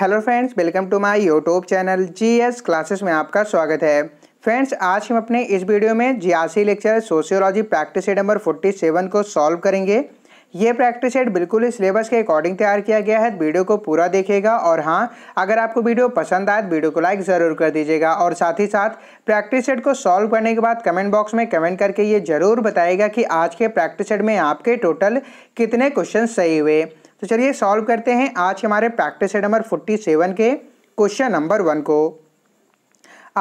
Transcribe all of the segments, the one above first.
hello friends welcome to my YouTube channel GS classes में आपका स्वागत है फ्रेंड्स आज हम अपने इस वीडियो में जियासी lecture sociology practice set number 47 को सॉल्व करेंगे ये प्रैक्टिस सेट बिल्कुल ही सिलेबस के अकॉर्डिंग तैयार किया गया है वीडियो को पूरा देखेगा और हाँ अगर आपको वीडियो पसंद आए तो वीडियो को लाइक ज़रूर कर दीजिएगा और साथ ही साथ प्रैक्टिस सेट को सॉल्व करने के बाद कमेंट बॉक्स में कमेंट करके ये ज़रूर बताएगा कि आज के प्रैक्टिस सेट में आपके टोटल कितने क्वेश्चन सही हुए तो चलिए सॉल्व करते हैं आज हमारे practice set number forty seven के क्वेश्चन नंबर वन को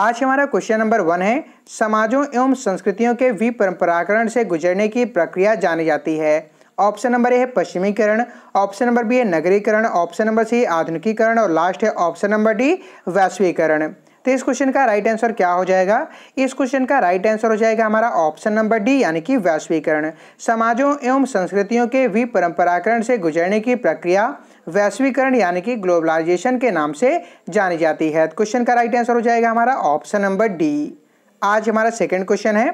आज हमारा क्वेश्चन नंबर वन है समाजों एवं संस्कृतियों के विपरंपराकरण से गुजरने की प्रक्रिया जानी जाती है ऑप्शन नंबर ए है पश्चिमीकरण ऑप्शन नंबर बी है नगरीकरण ऑप्शन नंबर सी आधुनिकीकरण और लास्ट है ऑप्शन नंबर डी वैश्वीकरण तो इस क्वेश्चन का राइट आंसर क्या हो जाएगा इस क्वेश्चन का राइट आंसर हो जाएगा हमारा ऑप्शन नंबर डी यानी कि वैश्वीकरण समाजों एवं संस्कृतियों के विपरंपराकरण से गुजरने की प्रक्रिया वैश्वीकरण यानी कि ग्लोबलाइजेशन के नाम से जानी जाती है क्वेश्चन तो का राइट आंसर हो जाएगा हमारा ऑप्शन नंबर डी आज हमारा सेकेंड क्वेश्चन है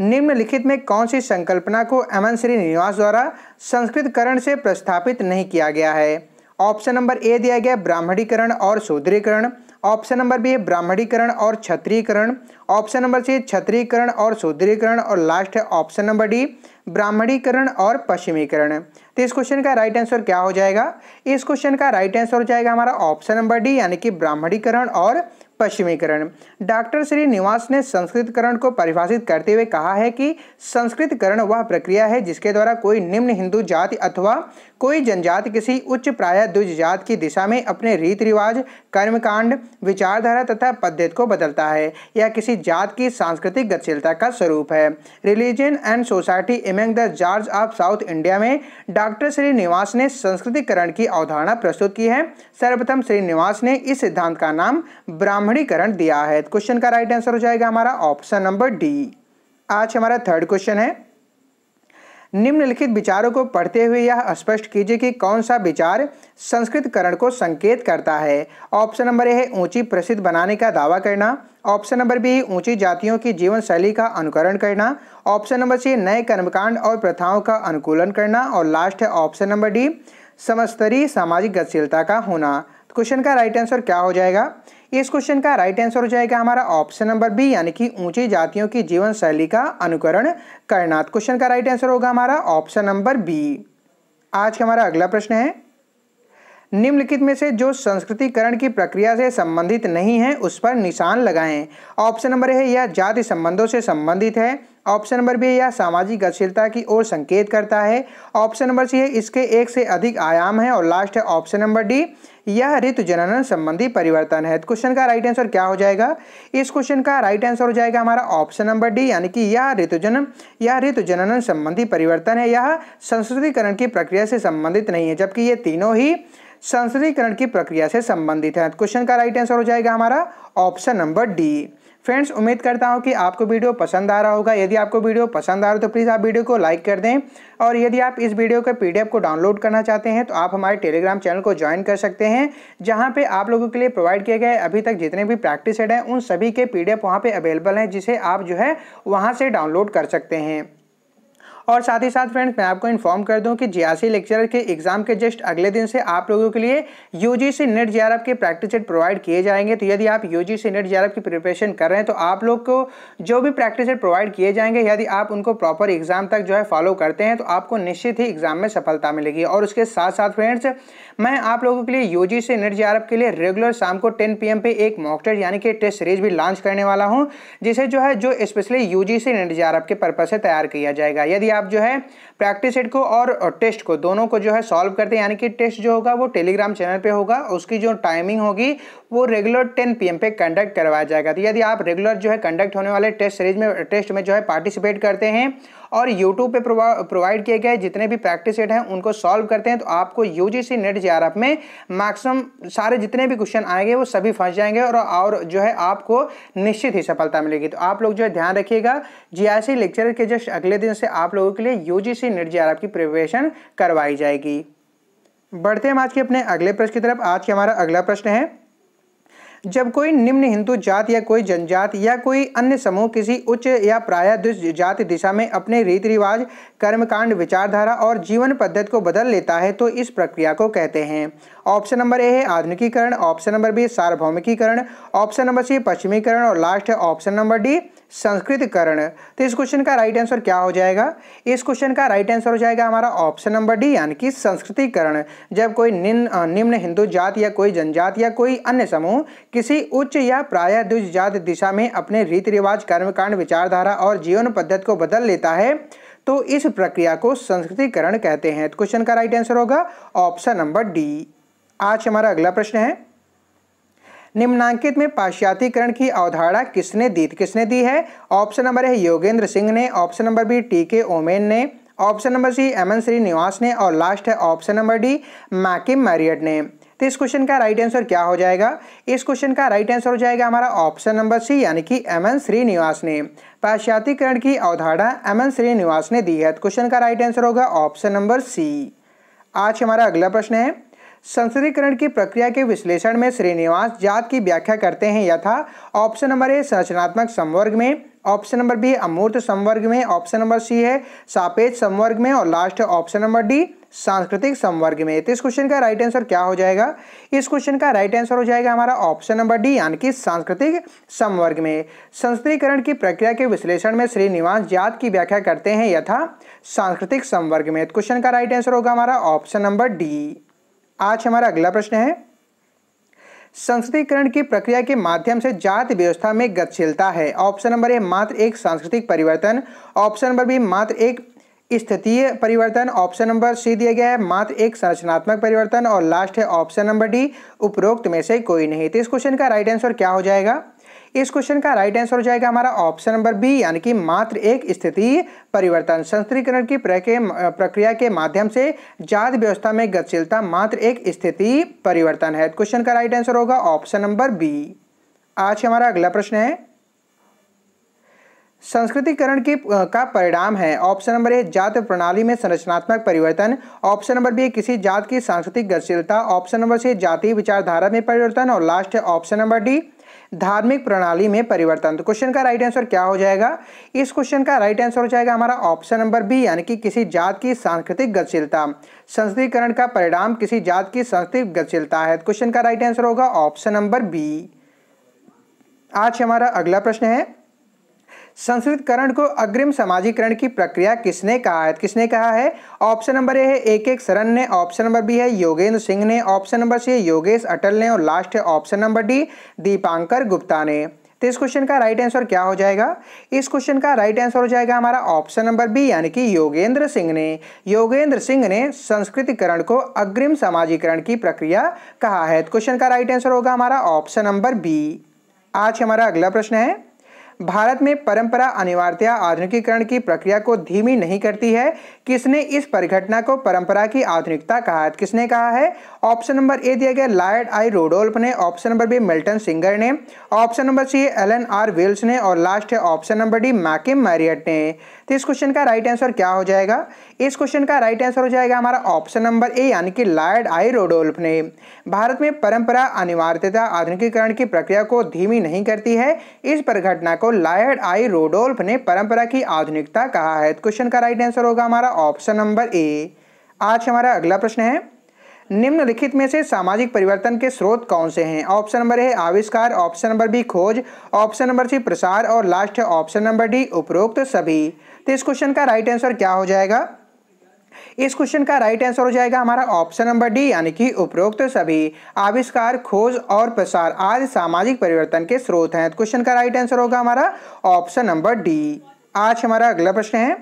निम्नलिखित में कौन सी संकल्पना को एमन श्री श्रीनिवास द्वारा संस्कृतकरण से प्रस्थापित नहीं किया गया है ऑप्शन नंबर ए दिया गया ब्राह्मणीकरण और सुदृढ़ीकरण ऑप्शन नंबर बी है ब्राह्मणीकरण और क्षत्रियकरण ऑप्शन नंबर सी क्षत्रियकरण और शूद्रीकरण और लास्ट है ऑप्शन नंबर डी ब्राह्मणीकरण और पश्चिमीकरण तो इस क्वेश्चन का राइट आंसर क्या हो जाएगा इस क्वेश्चन का राइट आंसर हो जाएगा हमारा ऑप्शन नंबर डी यानी कि ब्राह्मणीकरण और पश्चिमीकरण डॉक्टर श्री निवास ने संस्कृतकरण को परिभाषित करते हुए कहा है कि संस्कृतकरण वह प्रक्रिया है जिसके द्वारा कोई निम्न हिंदू जाति अथवा कोई जनजाति किसी उच्च प्राय द्विज जात की दिशा में अपने रीति रिवाज कर्मकांड विचारधारा तथा पद्धति को बदलता है यह किसी जात की सांस्कृतिक गतिशीलता का स्वरूप है religion and society among the Coorgs of South India में डॉक्टर श्री निवास ने संस्कृतिकरण की अवधारणा प्रस्तुत की है सर्वप्रथम श्रीनिवास ने इस सिद्धांत का नाम ब्राह्मण ब्राह्मणीकरण दिया है क्वेश्चन तो का राइट आंसर हो जाएगा हमारा ऑप्शन नंबर डी आज हमारा थर्ड क्वेश्चन है निम्नलिखित विचारों को पढ़ते हुए यह स्पष्ट कीजिए कि कौन सा विचार संस्कृतकरण को संकेत करता है ऑप्शन नंबर ए है ऊंची प्रसिद्ध बनाने का दावा करना ऑप्शन नंबर बी ऊंची जातियों की जीवन शैली का अनुकरण करना ऑप्शन नंबर सी नए कर्मकांड और प्रथाओं का अनुकूलन करना और लास्ट है ऑप्शन नंबर डी समस्तरी सामाजिक गतिशीलता का होना क्वेश्चन तो का राइट आंसर क्या हो जाएगा इस क्वेश्चन का राइट आंसर हो जाएगा हमारा ऑप्शन नंबर बी यानी कि ऊंची जातियों की जीवन शैली का अनुकरण करना क्वेश्चन तो का राइट आंसर होगा हमारा ऑप्शन नंबर बी आज का हमारा अगला प्रश्न है निम्नलिखित में से जो संस्कृतिकरण की प्रक्रिया से संबंधित नहीं है उस पर निशान लगाएं ऑप्शन नंबर है यह जाति संबंधों से संबंधित है ऑप्शन नंबर बी यह सामाजिक गतिशीलता की ओर संकेत करता है ऑप्शन नंबर सी है इसके एक से अधिक आयाम है और लास्ट है ऑप्शन नंबर डी यह ऋतु जनन संबंधी परिवर्तन है क्वेश्चन तो का राइट आंसर क्या हो जाएगा इस क्वेश्चन का राइट आंसर हो जाएगा हमारा ऑप्शन नंबर डी यानी कि यह जनन यह ऋतु जनन संबंधी परिवर्तन है यह संस्कृतिकरण की प्रक्रिया से संबंधित नहीं है जबकि ये तीनों ही संस्कृतिकरण की प्रक्रिया से संबंधित है क्वेश्चन तो का राइट आंसर हो जाएगा हमारा ऑप्शन नंबर डी फ्रेंड्स उम्मीद करता हूँ कि आपको वीडियो पसंद आ रहा होगा यदि आपको वीडियो पसंद आ रहा हो तो प्लीज़ आप वीडियो को लाइक कर दें और यदि आप इस वीडियो के पीडीएफ को डाउनलोड करना चाहते हैं तो आप हमारे टेलीग्राम चैनल को ज्वाइन कर सकते हैं जहाँ पे आप लोगों के लिए प्रोवाइड किए गए अभी तक जितने भी प्रैक्टिस हेड हैं उन सभी के पी डी एफ अवेलेबल हैं जिसे आप जो है वहाँ से डाउनलोड कर सकते हैं और साथ ही साथ फ्रेंड्स मैं आपको इन्फॉर्म कर दूं कि जीआरसी लेक्चरर के एग्जाम के जस्ट अगले दिन से आप लोगों के लिए यूजीसी नेट जे के प्रैक्टिस सेट प्रोवाइड किए जाएंगे तो यदि आप यूजीसी नेट जे की प्रिपरेशन कर रहे हैं तो आप लोग को जो भी प्रैक्टिस सेट प्रोवाइड किए जाएंगे यदि आप उनको प्रॉपर एग्जाम तक जो है फॉलो करते हैं तो आपको निश्चित ही एग्जाम में सफलता मिलेगी और उसके साथ साथ फ्रेंड्स मैं आप लोगों के लिए यूजी से नेट जे के लिए रेगुलर शाम को टेन पी पे एक मॉक टेस्ट यानी कि टेस्ट सीरीज भी लॉन्च करने वाला हूँ जिसे जो है जो स्पेशली जी सी नेट जे के पर्पज से तैयार किया जाएगा यदि आप जो है प्रैक्टिस सेट को और टेस्ट को दोनों को जो है सॉल्व करते हैं यानी कि टेस्ट जो होगा वो टेलीग्राम चैनल पे होगा उसकी जो टाइमिंग होगी वो रेगुलर 10 पीएम पे कंडक्ट करवाया जाएगा तो यदि आप रेगुलर जो है कंडक्ट होने वाले टेस्ट सीरीज में टेस्ट में जो है पार्टिसिपेट करते हैं और यूट्यूब पर प्रोवाइड किए गए जितने भी प्रैक्टिस सेट हैं उनको सॉल्व करते हैं तो आपको यू जी नेट जे में मैक्सिमम सारे जितने भी क्वेश्चन आएंगे वो सभी फंस जाएंगे और और जो है आपको निश्चित ही सफलता मिलेगी तो आप लोग जो है ध्यान रखिएगा जी लेक्चर के जस्ट अगले दिन से आप लोगों के लिए यू से नेट जे आपकी प्रिपरेशन करवाई जाएगी बढ़ते हम आज के अपने अगले प्रश्न की तरफ आज के हमारा अगला प्रश्न है जब कोई निम्न हिंदू जात या कोई जनजात या कोई अन्य समूह किसी उच्च या प्राय जाति दिशा में अपने रीति रिवाज कर्मकांड विचारधारा और जीवन पद्धति को बदल लेता है तो इस प्रक्रिया को कहते हैं ऑप्शन नंबर ए है आधुनिकीकरण ऑप्शन नंबर बी सार्वभौमिकीकरण ऑप्शन नंबर सी पश्चिमीकरण और लास्ट है ऑप्शन नंबर डी संस्कृतकरण तो इस क्वेश्चन का राइट आंसर क्या हो जाएगा इस क्वेश्चन का राइट आंसर हो जाएगा हमारा ऑप्शन नंबर डी यानी कि संस्कृतिकरण जब कोई निम्न निम्न हिंदू जात या कोई जनजात या कोई अन्य समूह किसी उच्च या प्राय जाति दिशा में अपने रीति रिवाज कर्मकांड विचारधारा और जीवन पद्धति को बदल लेता है तो इस प्रक्रिया को संस्कृतिकरण कहते हैं तो क्वेश्चन का राइट आंसर होगा ऑप्शन नंबर डी आज हमारा अगला प्रश्न है निम्नांकित में पाश्चातीकरण की अवधारणा किसने दी किसने दी है ऑप्शन नंबर है योगेंद्र सिंह ने option number B T K Oommen ने option number C M N Srinivas ने और लास्ट है option number D McKim Marriott ने तो इस क्वेश्चन का राइट आंसर क्या हो जाएगा इस क्वेश्चन का राइट आंसर हो जाएगा हमारा ऑप्शन नंबर सी यानी कि एम एन श्रीनिवास ने पाश्चातीकरण की अवधारणा एम एन श्रीनिवास ने दी है तो क्वेश्चन का राइट आंसर होगा ऑप्शन नंबर सी आज हमारा अगला प्रश्न है संसदीकरण की प्रक्रिया के विश्लेषण में श्रीनिवास जात की व्याख्या करते हैं यथा ऑप्शन नंबर ए संरचनात्मक संवर्ग में ऑप्शन नंबर बी अमूर्त संवर्ग में ऑप्शन नंबर सी है सापेक्ष संवर्ग में और लास्ट ऑप्शन नंबर डी सांस्कृतिक संवर्ग में तो इस क्वेश्चन का राइट आंसर क्या हो जाएगा इस क्वेश्चन का राइट आंसर हो जाएगा हमारा ऑप्शन नंबर डी यानी कि सांस्कृतिक संवर्ग में संस्कृतिकरण की प्रक्रिया के विश्लेषण में श्रीनिवास जात की व्याख्या करते हैं यथा सांस्कृतिक संवर्ग में क्वेश्चन तो का राइट आंसर होगा हमारा ऑप्शन नंबर डी आज हमारा अगला प्रश्न है संस्कृतिकरण की प्रक्रिया के माध्यम से जाति व्यवस्था में गतिशीलता है ऑप्शन नंबर ए मात्र एक सांस्कृतिक परिवर्तन ऑप्शन नंबर बी मात्र एक स्थितीय परिवर्तन ऑप्शन नंबर सी दिया गया है मात्र एक संरचनात्मक परिवर्तन और लास्ट है ऑप्शन नंबर डी उपरोक्त में से कोई नहीं तो इस क्वेश्चन का राइट आंसर क्या हो जाएगा इस क्वेश्चन का राइट आंसर हो जाएगा हमारा ऑप्शन नंबर बी यानी कि मात्र एक स्थिति परिवर्तन संस्त्रीकरण की प्रक्रिया के माध्यम से जात व्यवस्था में गतिशीलता मात्र एक स्थिति परिवर्तन है क्वेश्चन का राइट आंसर होगा ऑप्शन नंबर बी आज हमारा अगला प्रश्न है संस्कृतिकरण के का परिणाम है ऑप्शन नंबर ए जात प्रणाली में संरचनात्मक परिवर्तन ऑप्शन नंबर बी किसी जात की सांस्कृतिक गतिशीलता ऑप्शन नंबर सी जातीय विचारधारा में परिवर्तन और लास्ट है ऑप्शन नंबर डी धार्मिक प्रणाली में परिवर्तन तो क्वेश्चन का राइट आंसर क्या हो जाएगा इस क्वेश्चन का राइट आंसर हो जाएगा हमारा ऑप्शन नंबर बी यानी कि किसी जात की सांस्कृतिक गतिशीलता संस्कृतिकरण का परिणाम किसी जात की सांस्कृतिक गतिशीलता है क्वेश्चन तो का राइट आंसर होगा ऑप्शन नंबर बी आज हमारा अगला प्रश्न है संस्कृतकरण को अग्रिम समाजीकरण की प्रक्रिया किसने कहा है किसने कहा है ऑप्शन नंबर ए है एक एक सरन ने ऑप्शन नंबर बी है योगेंद्र सिंह ने ऑप्शन नंबर सी है योगेश अटल ने और लास्ट है option number D Dipankar Gupta ने तो इस क्वेश्चन का राइट आंसर क्या हो जाएगा इस क्वेश्चन का राइट आंसर हो जाएगा हमारा ऑप्शन नंबर बी यानी कि योगेंद्र सिंह ने योगेंद्र सिंह ने संस्कृतिकरण को अग्रिम समाजीकरण की प्रक्रिया कहा है तो क्वेश्चन का राइट आंसर होगा हमारा ऑप्शन नंबर बी आज हमारा अगला प्रश्न है भारत में परंपरा अनिवार्यता आधुनिकीकरण की प्रक्रिया को धीमी नहीं करती है किसने इस परिघटना को परंपरा की आधुनिकता कहा किसने कहा है ऑप्शन नंबर ए दिया गया लायड आई रोडोल्फ ने option number B Milton Singer ने option number C Alan R Wills ने और लास्ट है option number D McKim Marriott ने तो इस क्वेश्चन का राइट आंसर क्या हो जाएगा इस क्वेश्चन का राइट आंसर हो जाएगा हमारा ऑप्शन नंबर ए यानी कि लायड आई रोडोल्फ ने भारत में परंपरा अनिवार्यता आधुनिकीकरण की प्रक्रिया को धीमी नहीं करती है इस परिघटना को लायड आई रोडोल्फ ने परंपरा की आधुनिकता कहा है क्वेश्चन तो का राइट आंसर होगा हमारा ऑप्शन नंबर ए आज हमारा अगला प्रश्न है निम्नलिखित में से सामाजिक परिवर्तन के स्रोत कौन से हैं ऑप्शन नंबर है आविष्कार ऑप्शन नंबर बी खोज ऑप्शन नंबर सी प्रसार और लास्ट है ऑप्शन नंबर डी उपरोक्त सभी तो इस क्वेश्चन का राइट आंसर क्या हो जाएगा इस क्वेश्चन का राइट आंसर हो जाएगा हमारा ऑप्शन नंबर डी यानी कि उपरोक्त तो सभी आविष्कार खोज और प्रसार आज सामाजिक परिवर्तन के स्रोत हैं तो क्वेश्चन का राइट आंसर होगा हमारा ऑप्शन नंबर डी आज हमारा अगला प्रश्न है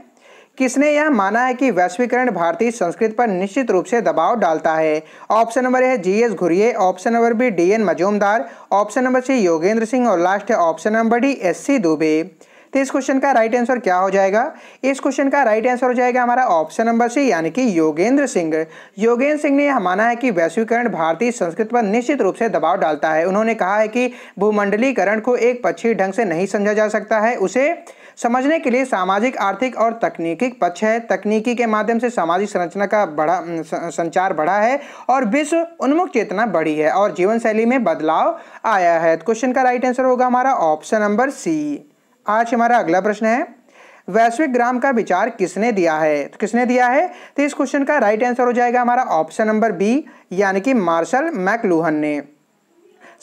किसने यह माना है कि वैश्वीकरण भारतीय संस्कृत पर निश्चित रूप से दबाव डालता है ऑप्शन नंबर है G S Ghurye option number B D N Majumdar option number C Yogendra Singh और लास्ट है option number D S C Dube तो इस क्वेश्चन का राइट आंसर क्या हो जाएगा इस क्वेश्चन का राइट आंसर हो जाएगा हमारा ऑप्शन नंबर सी यानी कि योगेंद्र सिंह योगेंद्र सिंह ने यह माना है कि वैश्वीकरण भारतीय संस्कृति पर निश्चित रूप से दबाव डालता है उन्होंने कहा है कि भूमंडलीकरण को एक पक्षी ढंग से नहीं समझा जा सकता है उसे समझने के लिए सामाजिक आर्थिक और तकनीकी पक्ष है तकनीकी के माध्यम से सामाजिक संरचना का बढ़ा संचार बढ़ा है और विश्व उन्मुख चेतना बढ़ी है और जीवन शैली में बदलाव आया है क्वेश्चन तो का राइट आंसर होगा हमारा ऑप्शन नंबर सी आज हमारा अगला प्रश्न है वैश्विक ग्राम का विचार किसने दिया है तो किसने दिया है तो इस क्वेश्चन का राइट आंसर हो जाएगा हमारा ऑप्शन नंबर बी यानी कि मार्शल मैकलूहन ने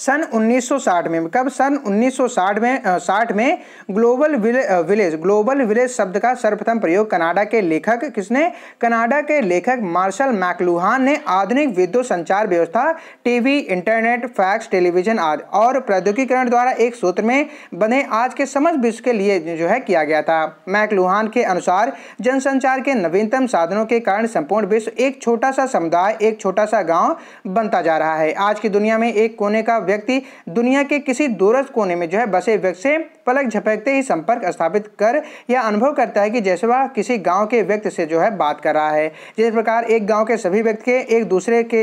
सन 1960 में कब सन 1960 में साठ में ग्लोबल विलेज ग्लोबल विलेज शब्द का सर्वप्रथम प्रयोग कनाडा के लेखक किसने कनाडा के लेखक मार्शल मैकलुहान ने आधुनिक विद्युत संचार व्यवस्था टीवी इंटरनेट फैक्स टेलीविजन आदि और प्रौद्योगिकरण द्वारा एक सूत्र में बने आज के समझ विश्व के लिए जो है किया गया था मैकलुहान के अनुसार जनसंचार के नवीनतम साधनों के कारण संपूर्ण विश्व एक छोटा सा समुदाय एक छोटा सा गाँव बनता जा रहा है आज की दुनिया में एक कोने का व्यक्ति दुनिया के किसी दूरस्थ कोने में जो है बसे व्यक्ति से पलक झपकते ही संपर्क स्थापित कर या अनुभव करता है कि जैसे वह किसी गांव के व्यक्ति से जो है बात कर रहा है जिस प्रकार एक गांव के सभी व्यक्ति के एक दूसरे के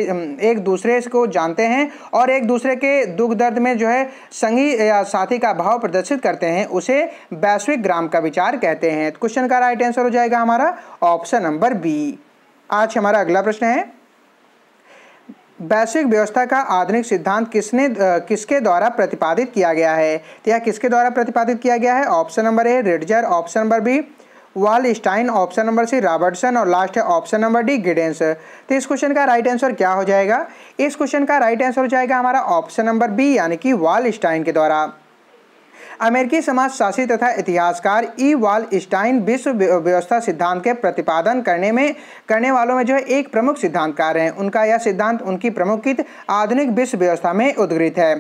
एक दूसरे को जानते हैं और एक दूसरे के दुख दर्द में जो है संगी या साथी का भाव प्रदर्शित करते हैं उसे वैश्विक ग्राम का विचार कहते हैं तो क्वेश्चन का राइट आंसर हो जाएगा हमारा ऑप्शन नंबर बी आज हमारा अगला प्रश्न है वैश्विक व्यवस्था का आधुनिक सिद्धांत किसने किसके द्वारा प्रतिपादित किया गया है तो यह किसके द्वारा प्रतिपादित किया गया है option number A Ritzer option number B Wallerstein option number C Robertson और लास्ट है ऑप्शन नंबर डी गिडेंस तो इस क्वेश्चन का राइट आंसर क्या हो जाएगा इस क्वेश्चन का राइट आंसर हो जाएगा हमारा ऑप्शन नंबर बी यानी कि वाल स्टाइन के द्वारा अमेरिकी समाज शासी तथा इतिहासकार ई वाल स्टाइन विश्व व्यवस्था सिद्धांत के प्रतिपादन करने में करने वालों में जो है एक प्रमुख सिद्धांतकार हैं उनका यह सिद्धांत उनकी प्रमुखित आधुनिक विश्व व्यवस्था में उद्गृत है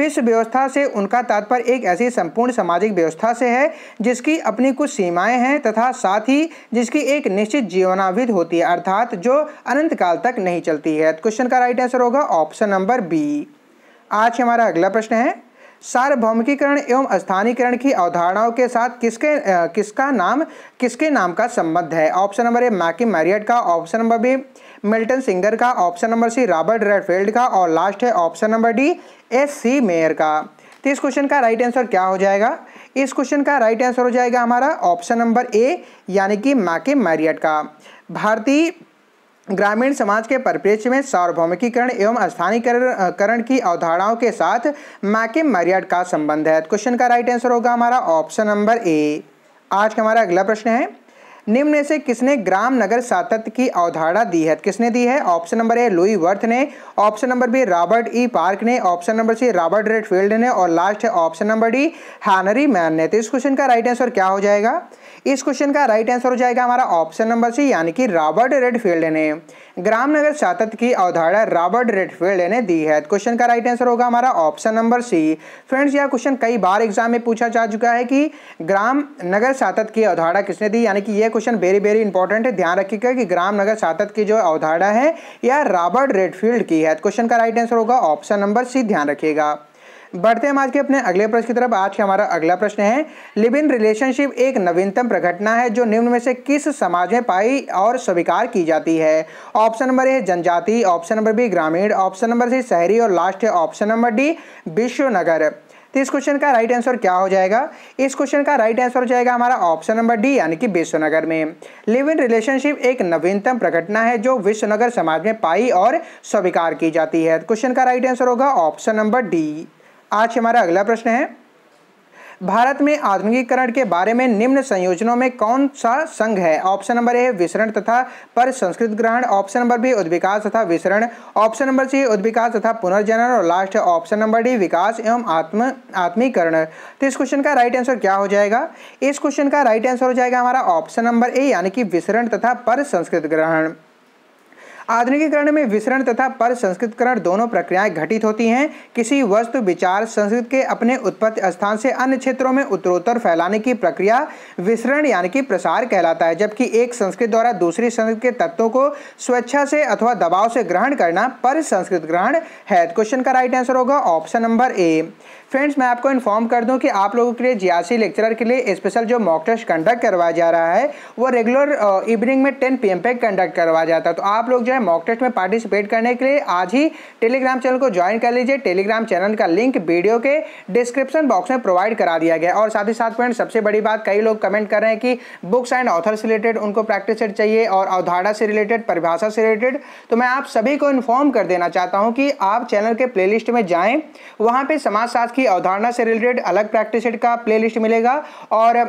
विश्व व्यवस्था से उनका तात्पर्य एक ऐसी संपूर्ण सामाजिक व्यवस्था से है जिसकी अपनी कुछ सीमाएँ हैं तथा साथ ही जिसकी एक निश्चित जीवनाविद होती है अर्थात जो अनंत काल तक नहीं चलती है तो क्वेश्चन का राइट आंसर होगा ऑप्शन नंबर बी आज हमारा अगला प्रश्न है सार्वभौमिकीकरण एवं स्थानीयकरण की अवधारणाओं के साथ किसके किसका नाम किसके नाम का संबंध है option number A McKim Marriott का option number B Milton Singer का option number C Robert Redfield का और लास्ट है option number D S C Mayer का तो इस क्वेश्चन का राइट आंसर क्या हो जाएगा इस क्वेश्चन का राइट आंसर हो जाएगा हमारा ऑप्शन नंबर ए यानी कि मैके मैरियट का भारतीय ग्रामीण समाज के परिप्रेक्ष्य में सार्वभौमिकीकरण एवं स्थानीयकरण की अवधारणाओं के साथ मैके मैरियड का संबंध है तो क्वेश्चन का राइट आंसर होगा हमारा ऑप्शन नंबर ए आज का हमारा अगला प्रश्न है निम्न से किसने ग्राम नगर सातत्य की अवधारणा दी है तो किसने दी है option number A Louis Wirth ने option number B Robert E Park ने option number C Robert Redfield ने और लास्ट है option number D Henry Maine ने तो इस क्वेश्चन का राइट आंसर क्या हो जाएगा इस क्वेश्चन का राइट आंसर हो जाएगा हमारा ऑप्शन नंबर सी यानी कि रॉबर्ट रेडफील्ड ने ग्रामनगर सातत की अवधारणा रॉबर्ट रेडफील्ड ने दी है क्वेश्चन तो का राइट आंसर होगा हमारा ऑप्शन नंबर सी फ्रेंड्स यह क्वेश्चन कई बार एग्जाम में पूछा जा चुका है कि ग्राम नगर सातत की अवधारणा किसने दी यानी कि यह क्वेश्चन वेरी वेरी इंपॉर्टेंट है ध्यान रखिएगा कि ग्राम नगर सातत की जो अवधारणा है यह रॉबर्ट रेडफील्ड की है क्वेश्चन तो का राइट आंसर होगा ऑप्शन नंबर सी ध्यान रखिएगा बढ़ते हैं आज के अपने अगले प्रश्न की तरफ आज का हमारा अगला प्रश्न है लिव इन रिलेशनशिप एक नवीनतम प्रघटना है जो निम्न में से किस समाज में पाई और स्वीकार की जाती है ऑप्शन नंबर ए जनजाति ऑप्शन नंबर बी ग्रामीण ऑप्शन नंबर सी शहरी और लास्ट है ऑप्शन नंबर डी विश्वनगर तो इस क्वेश्चन का राइट आंसर क्या हो जाएगा इस क्वेश्चन का राइट आंसर हो जाएगा हमारा ऑप्शन नंबर डी यानी कि विश्वनगर में लिव इन रिलेशनशिप एक नवीनतम प्रघटना है जो विश्वनगर समाज में पाई और स्वीकार की जाती है तो क्वेश्चन का राइट आंसर होगा ऑप्शन नंबर डी आज हमारा अगला प्रश्न है भारत में आधुनिकीकरण के बारे में निम्न संयोजनों में कौन सा संघ है ऑप्शन नंबर ए विसरण तथा पर संस्कृत ग्रहण ऑप्शन नंबर बी उद्विकास तथा विसरण ऑप्शन नंबर सी उद्विकास तथा पुनर्जनन और लास्ट ऑप्शन नंबर डी विकास एवं आत्म आत्मीकरण तो इस क्वेश्चन का राइट आंसर क्या हो जाएगा इस क्वेश्चन का राइट आंसर हो जाएगा हमारा ऑप्शन नंबर ए यानी कि विसरण तथा पर संस्कृत ग्रहण आधुनिकीकरण में विसरण तथा पर संस्कृतकरण दोनों प्रक्रियाएं घटित होती हैं किसी वस्तु विचार संस्कृत के अपने उत्पत्ति स्थान से अन्य क्षेत्रों में उत्तरोत्तर फैलाने की प्रक्रिया विसरण यानी कि प्रसार कहलाता है जबकि एक संस्कृत द्वारा दूसरी संस्कृत के तत्वों को स्वेच्छा से अथवा दबाव से ग्रहण करना पर संस्कृत ग्रहण है तो क्वेश्चन का राइट आंसर होगा ऑप्शन नंबर ए फ्रेंड्स मैं आपको इन्फॉर्म कर दूं कि आप लोगों के लिए जियासी लेक्चरर के लिए स्पेशल जो मॉक टेस्ट कंडक्ट करवाया जा रहा है वो रेगुलर इवनिंग में टेन पी पे कंडक्ट करवाया जाता है तो आप लोग जो है हैं मॉक टेस्ट में पार्टिसिपेट करने के लिए आज ही टेलीग्राम चैनल को ज्वाइन कर लीजिए टेलीग्राम चैनल का लिंक वीडियो के डिस्क्रिप्शन बॉक्स में प्रोवाइड करा दिया गया और साथ ही साथ फ्रेंड सबसे बड़ी बात कई लोग कमेंट कर रहे हैं कि बुक्स एंड ऑथर से रिलेटेड उनको प्रैक्टिस सेट चाहिए और अवधारणा से रिलेटेड परिभाषा से रिलेटेड तो मैं आप सभी को इन्फॉर्म कर देना चाहता हूँ कि आप चैनल के प्ले में जाएँ वहाँ पे समाजशास्त्र की अवधारणा से रिलेटेड अलग प्रैक्टिस सेट का प्ले मिलेगा और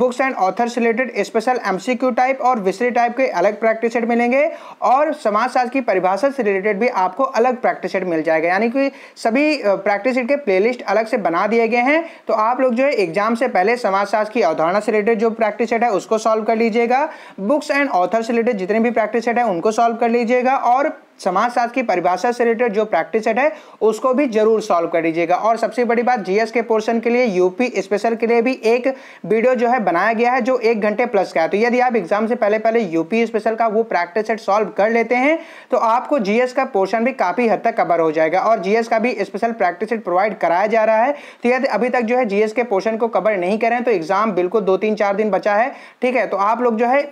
बुक्स एंड ऑथर से रिलेटेड स्पेशल एम टाइप और विसरी टाइप के अलग प्रैक्टिस सेट मिलेंगे और स... समाजशास्त्र की परिभाषा से रिलेटेड भी आपको अलग प्रैक्टिस सेट मिल जाएगा यानी कि सभी प्रैक्टिस सेट के प्लेलिस्ट अलग से बना दिए गए हैं तो आप लोग जो है एग्जाम से पहले समाजशास्त्र की अवधारणा से रिलेटेड जो प्रैक्टिस सेट है उसको सॉल्व कर लीजिएगा बुक्स एंड ऑथर से रिलेटेड जितने भी प्रैक्टिस सेट है उनको सॉल्व कर लीजिएगा और समाजशास्त्र की परिभाषा से रिलेटेड जो प्रैक्टिस सेट है उसको भी जरूर सॉल्व कर लीजिएगा और सबसे बड़ी बात जीएस के पोर्शन के लिए यूपी स्पेशल के लिए भी एक वीडियो जो है बनाया गया है जो एक घंटे प्लस का है तो यदि आप एग्जाम से पहले पहले यूपी स्पेशल का वो प्रैक्टिस सेट सॉल्व कर लेते हैं तो आपको जीएस का पोर्शन भी काफी हद तक कवर हो जाएगा और जीएस का भी स्पेशल प्रैक्टिस सेट प्रोवाइड कराया जा रहा है तो यदि अभी तक जो है जीएस के पोर्शन को कवर नहीं करें तो एग्जाम बिल्कुल दो तीन चार दिन बचा है ठीक है तो आप लोग जो है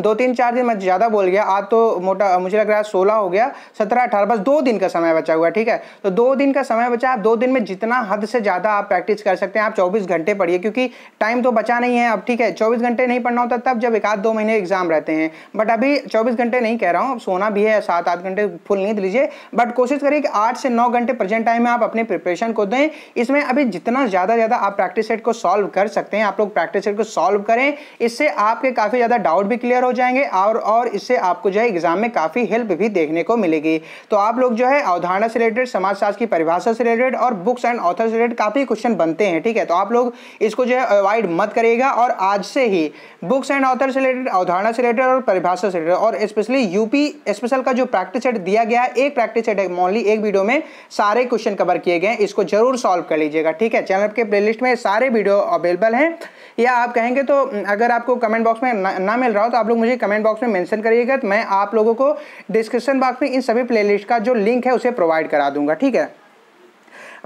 दो तीन चार दिन मैं ज़्यादा बोल गया आज तो मोटा मुझे लग रहा है सोलह हो गया सत्रह अठारह बस दो दिन का समय बचा हुआ है ठीक है तो दो दिन का समय बचा आप दो दिन में जितना हद से ज़्यादा आप प्रैक्टिस कर सकते हैं आप चौबीस घंटे पढ़िए क्योंकि टाइम तो बचा नहीं है अब ठीक है चौबीस घंटे नहीं पढ़ना होता तब जब एक आध दो महीने एग्जाम रहते हैं बट अभी चौबीस घंटे नहीं कह रहा हूँ सोना भी है सात आठ घंटे फुल नींद लीजिए बट कोशिश करिए कि आठ से नौ घंटे प्रेजेंट टाइम में आप अपने प्रिपरेशन को दें इसमें अभी जितना ज़्यादा ज़्यादा आप प्रैक्टिस सेट को सॉल्व कर सकते हैं आप लोग प्रैक्टिस सेट को सॉल्व करें इससे आपके काफ़ी ज़्यादा डाउट भी क्लियर क्लियर हो जाएंगे और और इससे आपको जो है एग्जाम में काफ़ी हेल्प भी देखने को मिलेगी तो आप लोग जो है अवधारणा से रिलेटेड समाजशास्त्र की परिभाषा से रिलेटेड और बुक्स एंड ऑथर से रिलेटेड काफ़ी क्वेश्चन बनते हैं ठीक है तो आप लोग इसको जो है अवॉइड मत करिएगा और आज से ही बुक्स एंड ऑथर से रिलेटेड अवधारणा से रिलेटेड और परिभाषा से रिलेटेड और स्पेशली यूपी स्पेशल का जो प्रैक्टिस सेट दिया गया है एक प्रैक्टिस सेट है ओनली एक वीडियो में सारे क्वेश्चन कवर किए गए इसको जरूर सॉल्व कर लीजिएगा ठीक है चैनल के प्ले में सारे वीडियो अवेलेबल हैं या आप कहेंगे तो अगर आपको कमेंट बॉक्स में ना मिल रहा हो तो आप लोग मुझे कमेंट बॉक्स में मेंशन करिएगा तो मैं आप लोगों को डिस्क्रिप्शन बॉक्स में इन सभी प्लेलिस्ट का जो लिंक है उसे प्रोवाइड करा दूंगा ठीक है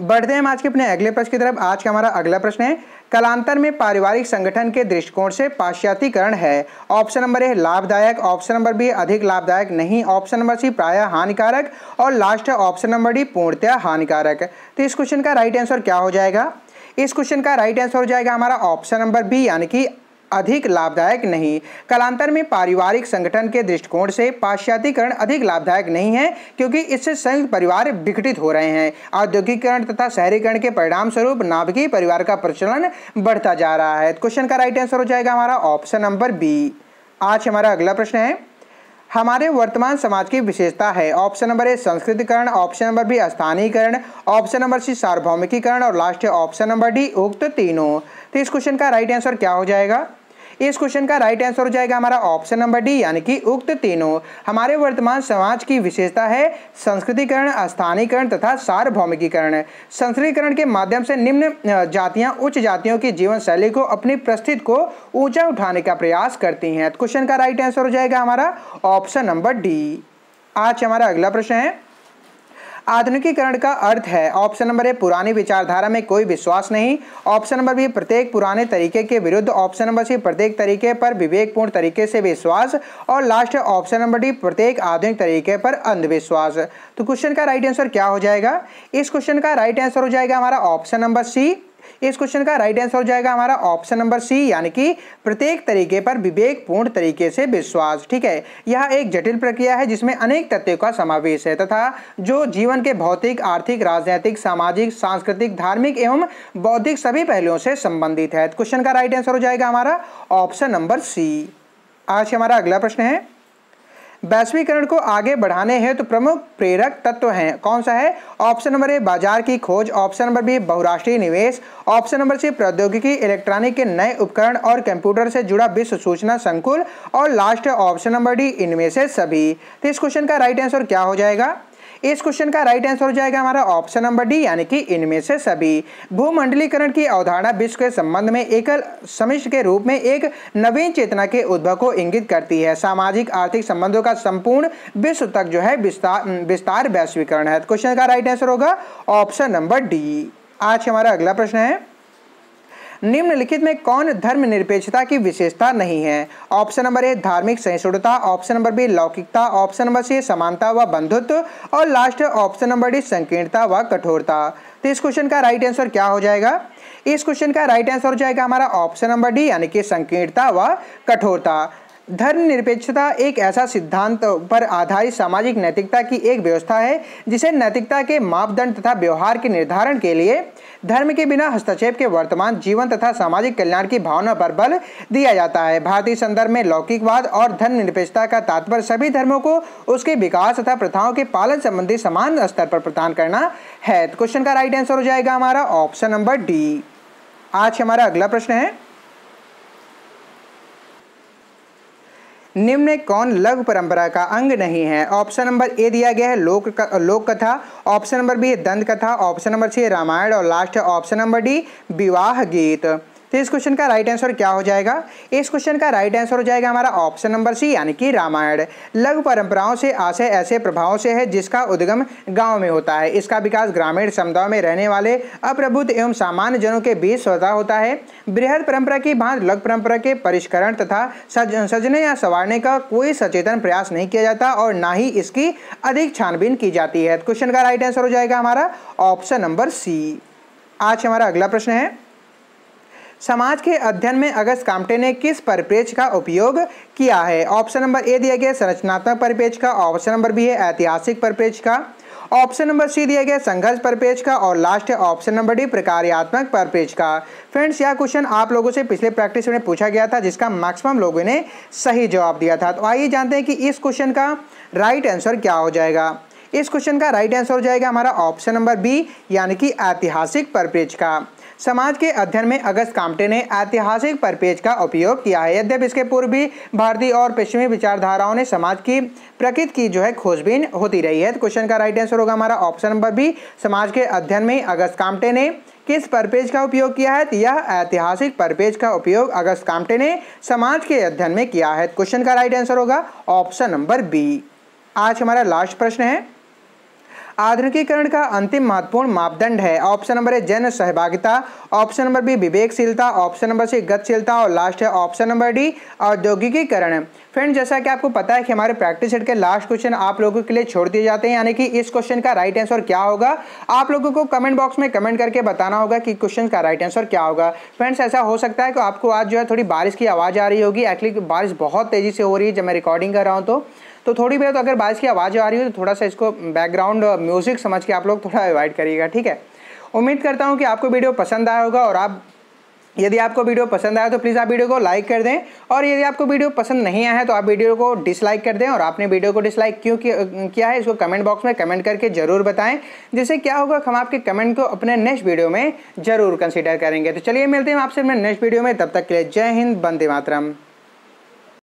बढ़ते हैं हम आज के अपने अगले प्रश्न की तरफ आज का हमारा अगला प्रश्न है कलांतर में पारिवारिक संगठन के दृष्टिकोण से पाश्चातीकरण है ऑप्शन नंबर ए लाभदायक ऑप्शन नंबर बी अधिक लाभदायक नहीं ऑप्शन नंबर सी प्राय हानिकारक और लास्ट है ऑप्शन नंबर डी पूर्णतया हानिकारक तो इस क्वेश्चन का राइट आंसर क्या हो जाएगा इस क्वेश्चन का राइट आंसर हो जाएगा हमारा ऑप्शन नंबर बी यानी कि अधिक लाभदायक नहीं कालांतर में पारिवारिक संगठन के दृष्टिकोण से पाश्चात्यकरण अधिक लाभदायक नहीं है क्योंकि इससे संयुक्त परिवार विघटित हो रहे हैं औद्योगिकरण तथा शहरीकरण के परिणाम स्वरूप नाभिकीय परिवार का प्रचलन बढ़ता जा रहा है तो क्वेश्चन का राइट आंसर हो जाएगा हमारा ऑप्शन नंबर बी आज हमारा अगला प्रश्न है हमारे वर्तमान समाज की विशेषता है ऑप्शन नंबर ए संस्कृतिकरण ऑप्शन नंबर बी स्थानीयकरण ऑप्शन नंबर सी सार्वभौमिकीकरण और लास्ट है ऑप्शन नंबर डी उक्त तीनों तो इस क्वेश्चन का राइट आंसर क्या हो जाएगा इस क्वेश्चन का राइट आंसर हो जाएगा हमारा ऑप्शन नंबर डी यानी कि उक्त तीनों हमारे वर्तमान समाज की विशेषता है संस्कृतिकरण स्थानीकरण तथा सार्वभौमिकीकरण संस्कृतिकरण के माध्यम से निम्न जातियां उच्च जातियों की जीवन शैली को अपनी प्रस्थित को ऊंचा उठाने का प्रयास करती हैं क्वेश्चन तो का राइट आंसर हो जाएगा हमारा ऑप्शन नंबर डी आज हमारा अगला प्रश्न है आधुनिकीकरण का अर्थ है ऑप्शन नंबर ए पुरानी विचारधारा में कोई विश्वास नहीं ऑप्शन नंबर बी प्रत्येक पुराने तरीके के विरुद्ध ऑप्शन नंबर सी प्रत्येक तरीके पर विवेकपूर्ण तरीके से विश्वास और लास्ट ऑप्शन नंबर डी प्रत्येक आधुनिक तरीके पर अंधविश्वास तो क्वेश्चन का राइट आंसर क्या हो जाएगा इस क्वेश्चन का राइट आंसर हो जाएगा हमारा ऑप्शन नंबर सी इस क्वेश्चन का राइट आंसर हो जाएगा हमारा ऑप्शन नंबर सी यानी कि प्रत्येक तरीके पर विवेकपूर्ण तरीके से विश्वास ठीक है यह एक जटिल प्रक्रिया है जिसमें अनेक तथ्यों का समावेश है तथा जो जीवन के भौतिक आर्थिक राजनैतिक सामाजिक सांस्कृतिक धार्मिक एवं बौद्धिक सभी पहलुओं से संबंधित है क्वेश्चन तो का राइट आंसर हो जाएगा हमारा ऑप्शन नंबर सी आज हमारा अगला प्रश्न है वैश्वीकरण को आगे बढ़ाने हैं तो प्रमुख प्रेरक तत्व हैं कौन सा है ऑप्शन नंबर ए बाजार की खोज ऑप्शन नंबर बी बहुराष्ट्रीय निवेश ऑप्शन नंबर सी प्रौद्योगिकी इलेक्ट्रॉनिक के नए उपकरण और कंप्यूटर से जुड़ा विश्व सूचना संकुल और लास्ट ऑप्शन नंबर डी इनमें से सभी तो इस क्वेश्चन का राइट आंसर क्या हो जाएगा इस क्वेश्चन का राइट आंसर हो जाएगा हमारा ऑप्शन नंबर डी यानी कि इनमें से सभी भूमंडलीकरण की अवधारणा विश्व के संबंध में एकल समिश्र के रूप में एक नवीन चेतना के उद्भव को इंगित करती है सामाजिक आर्थिक संबंधों का संपूर्ण विश्व तक जो है विस्तार विस्तार वैश्वीकरण है तो क्वेश्चन का राइट आंसर होगा ऑप्शन नंबर डी आज हमारा अगला प्रश्न है निम्नलिखित में कौन निरपेक्षता की विशेषता नहीं है ऑप्शन नंबर ए धार्मिक सहिष्णुता ऑप्शन नंबर बी लौकिकता ऑप्शन नंबर सी समानता व बंधुत्व और लास्ट ऑप्शन नंबर डी संकीर्णता व कठोरता तो इस क्वेश्चन का राइट आंसर क्या हो जाएगा इस क्वेश्चन का राइट आंसर हो जाएगा हमारा ऑप्शन नंबर डी यानी कि संकीर्णता व कठोरता धर्मनिरपेक्षता एक ऐसा सिद्धांत पर आधारित सामाजिक नैतिकता की एक व्यवस्था है जिसे नैतिकता के मापदंड तथा व्यवहार के निर्धारण के लिए धर्म के बिना हस्तक्षेप के वर्तमान जीवन तथा सामाजिक कल्याण की भावना पर बल दिया जाता है भारतीय संदर्भ में लौकिकवाद और धर्मनिरपेक्षता का तात्पर्य सभी धर्मों को उसके विकास तथा प्रथाओं के पालन संबंधी समान स्तर पर प्रदान करना है तो क्वेश्चन का राइट आंसर हो जाएगा हमारा ऑप्शन नंबर डी आज हमारा अगला प्रश्न है निम्न कौन लघु परंपरा का अंग नहीं है ऑप्शन नंबर ए दिया गया है लोक लोक कथा ऑप्शन नंबर बी दंत कथा ऑप्शन नंबर सी है रामायण और लास्ट ऑप्शन नंबर डी विवाह गीत तो इस क्वेश्चन का राइट आंसर क्या हो जाएगा इस क्वेश्चन का राइट आंसर हो जाएगा हमारा ऑप्शन नंबर सी यानी कि रामायण लघु परंपराओं से आशय ऐसे प्रभावों से है जिसका उद्गम गाँव में होता है इसका विकास ग्रामीण समुदाय में रहने वाले अप्रबुद्ध एवं सामान्य जनों के बीच स्वतः होता है बृहद परंपरा की भांति लघु परंपरा के परिष्करण तथा सज, सजने या संवारने का कोई सचेतन प्रयास नहीं किया जाता और ना ही इसकी अधिक छानबीन की जाती है क्वेश्चन तो का राइट आंसर हो जाएगा हमारा ऑप्शन नंबर सी आज हमारा अगला प्रश्न है समाज के अध्ययन में अगस्त कामटे ने किस परिपेक्ष का उपयोग किया है ऑप्शन नंबर ए दिया गया संरचनात्मक परिपेक्ष का ऑप्शन नंबर बी है ऐतिहासिक परिपेक्ष का ऑप्शन नंबर सी दिया गया संघर्ष परिपेक्ष का और लास्ट है ऑप्शन नंबर डी प्रकार्यात्मक परिपेक्ष का फ्रेंड्स यह क्वेश्चन आप लोगों से पिछले प्रैक्टिस में पूछा गया था जिसका मैक्सिमम लोगों ने सही जवाब दिया था तो आइए जानते हैं कि इस क्वेश्चन का राइट आंसर क्या हो जाएगा इस क्वेश्चन का राइट आंसर हो जाएगा हमारा ऑप्शन नंबर बी यानी कि ऐतिहासिक परिपेक्ष का समाज के अध्ययन में अगस्त कामटे ने ऐतिहासिक परिपेज का उपयोग किया है यद्यपि इसके पूर्व भी भारतीय और पश्चिमी विचारधाराओं ने समाज की प्रकृति की जो है खोजबीन होती रही है तो क्वेश्चन का राइट आंसर होगा हमारा ऑप्शन नंबर बी समाज के अध्ययन में अगस्त कामटे ने किस परपेज का उपयोग किया है तो यह ऐतिहासिक परपेज का उपयोग अगस्त कामटे ने समाज के अध्ययन में किया है क्वेश्चन तो का राइट आंसर होगा ऑप्शन नंबर बी आज हमारा लास्ट प्रश्न है आधुनिकीकरण का अंतिम महत्वपूर्ण मापदंड है ऑप्शन नंबर ए जन सहभागिता ऑप्शन नंबर बी विवेकशीलता ऑप्शन नंबर सी गतिशीलता और लास्ट है ऑप्शन नंबर डी औद्योगिकीकरण फ्रेंड जैसा कि आपको पता है कि हमारे प्रैक्टिस सेट के लास्ट क्वेश्चन आप लोगों के लिए छोड़ दिए जाते हैं यानी कि इस क्वेश्चन का राइट आंसर क्या होगा आप लोगों को कमेंट बॉक्स में कमेंट करके बताना होगा कि क्वेश्चन का राइट आंसर क्या होगा फ्रेंड्स ऐसा हो सकता है कि आपको आज जो है थोड़ी बारिश की आवाज़ आ रही होगी एक्चुअली बारिश बहुत तेज़ी से हो रही है जब मैं रिकॉर्डिंग कर रहा हूँ तो तो थोड़ी बहुत तो अगर बारिश की आवाज़ आ रही हो तो थोड़ा सा इसको बैकग्राउंड म्यूज़िक uh, समझ के आप लोग थोड़ा अवॉइड करिएगा ठीक है उम्मीद करता हूँ कि आपको वीडियो पसंद आया होगा और आप यदि आपको वीडियो पसंद आया तो प्लीज़ आप वीडियो को लाइक कर दें और यदि आपको वीडियो पसंद नहीं आया है तो आप वीडियो को डिसलाइक कर दें और आपने वीडियो को डिसलाइक क्यों किया है इसको कमेंट बॉक्स में कमेंट करके ज़रूर बताएं जिससे क्या होगा हम आपके कमेंट को अपने नेक्स्ट वीडियो में ज़रूर कंसिडर करेंगे तो चलिए मिलते हैं आपसे अपने नेक्स्ट वीडियो में तब तक के लिए जय हिंद बंदे मातरम